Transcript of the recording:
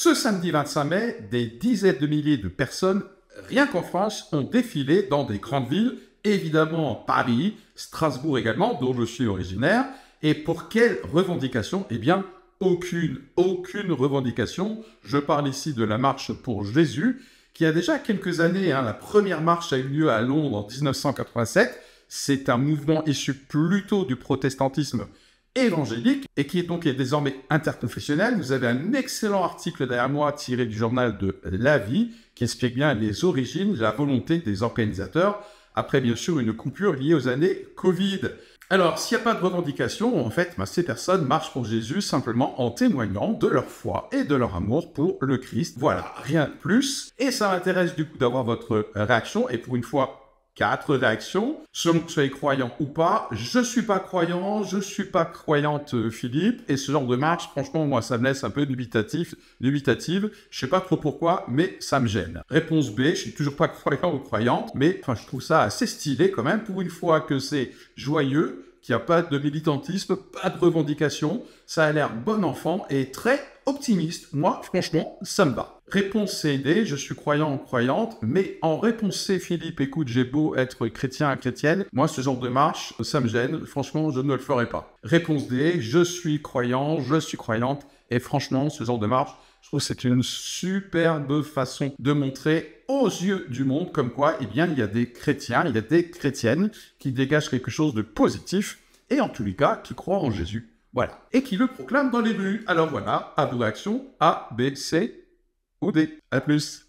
Ce samedi 25 mai, des dizaines de milliers de personnes, rien qu'en France, ont défilé dans des grandes villes, évidemment Paris, Strasbourg également, dont je suis originaire. Et pour quelles revendications Eh bien, aucune, aucune revendication. Je parle ici de la marche pour Jésus, qui a déjà quelques années, hein, la première marche a eu lieu à Londres en 1987. C'est un mouvement issu plutôt du protestantisme évangélique et qui est donc désormais interconfessionnel. Vous avez un excellent article derrière moi tiré du journal de La Vie qui explique bien les origines, la volonté des organisateurs, après bien sûr une coupure liée aux années Covid. Alors, s'il n'y a pas de revendication, en fait, ben, ces personnes marchent pour Jésus simplement en témoignant de leur foi et de leur amour pour le Christ. Voilà, rien de plus. Et ça m'intéresse du coup d'avoir votre réaction. Et pour une fois, quatre réactions, selon que soyez croyant ou pas. Je suis pas croyant, je suis pas croyante, euh, Philippe. Et ce genre de marche, franchement, moi, ça me laisse un peu dubitatif, dubitative. Je sais pas trop pourquoi, mais ça me gêne. Réponse B, je suis toujours pas croyant ou croyante, mais enfin, je trouve ça assez stylé quand même pour une fois que c'est joyeux il n'y a pas de militantisme, pas de revendication. Ça a l'air bon enfant et très optimiste. Moi, franchement, ça me bat. Réponse C D, je suis croyant ou croyante, mais en réponse C, Philippe, écoute, j'ai beau être chrétien à chrétienne, moi, ce genre de marche, ça me gêne. Franchement, je ne le ferai pas. Réponse D, je suis croyant, je suis croyante, et franchement, ce genre de marche, je trouve que c'est une superbe façon de montrer aux yeux du monde comme quoi, eh bien, il y a des chrétiens, il y a des chrétiennes qui dégagent quelque chose de positif et en tous les cas, qui croient en Jésus. Voilà. Et qui le proclament dans les rues. Alors voilà, à vos actions A, B, C ou D. A plus.